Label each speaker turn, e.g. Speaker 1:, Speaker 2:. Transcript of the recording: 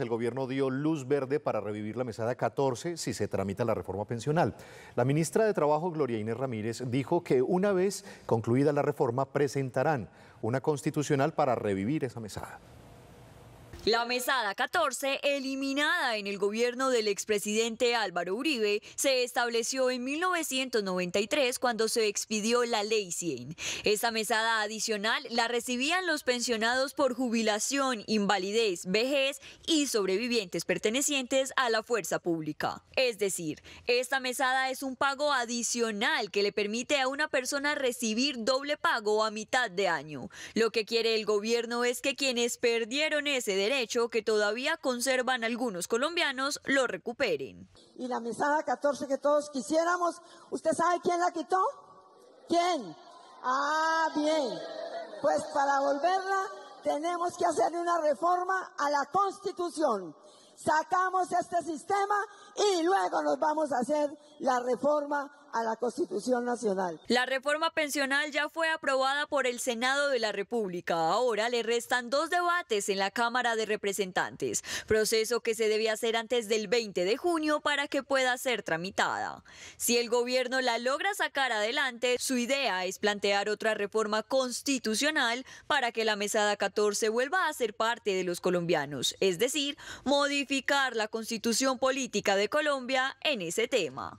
Speaker 1: el gobierno dio luz verde para revivir la mesada 14 si se tramita la reforma pensional. La ministra de Trabajo, Gloria Inés Ramírez, dijo que una vez concluida la reforma presentarán una constitucional para revivir esa mesada.
Speaker 2: La mesada 14, eliminada en el gobierno del expresidente Álvaro Uribe, se estableció en 1993 cuando se expidió la Ley 100. Esa mesada adicional la recibían los pensionados por jubilación, invalidez, vejez y sobrevivientes pertenecientes a la fuerza pública. Es decir, esta mesada es un pago adicional que le permite a una persona recibir doble pago a mitad de año. Lo que quiere el gobierno es que quienes perdieron ese derecho derecho que todavía conservan algunos colombianos lo recuperen.
Speaker 3: Y la mesada 14 que todos quisiéramos, ¿usted sabe quién la quitó? ¿Quién? Ah, bien. Pues para volverla tenemos que hacerle una reforma a la Constitución sacamos este sistema y luego nos vamos a hacer la reforma a la Constitución Nacional.
Speaker 2: La reforma pensional ya fue aprobada por el Senado de la República. Ahora le restan dos debates en la Cámara de Representantes, proceso que se debía hacer antes del 20 de junio para que pueda ser tramitada. Si el gobierno la logra sacar adelante, su idea es plantear otra reforma constitucional para que la mesada 14 vuelva a ser parte de los colombianos, es decir, modificar la constitución política de Colombia en ese tema.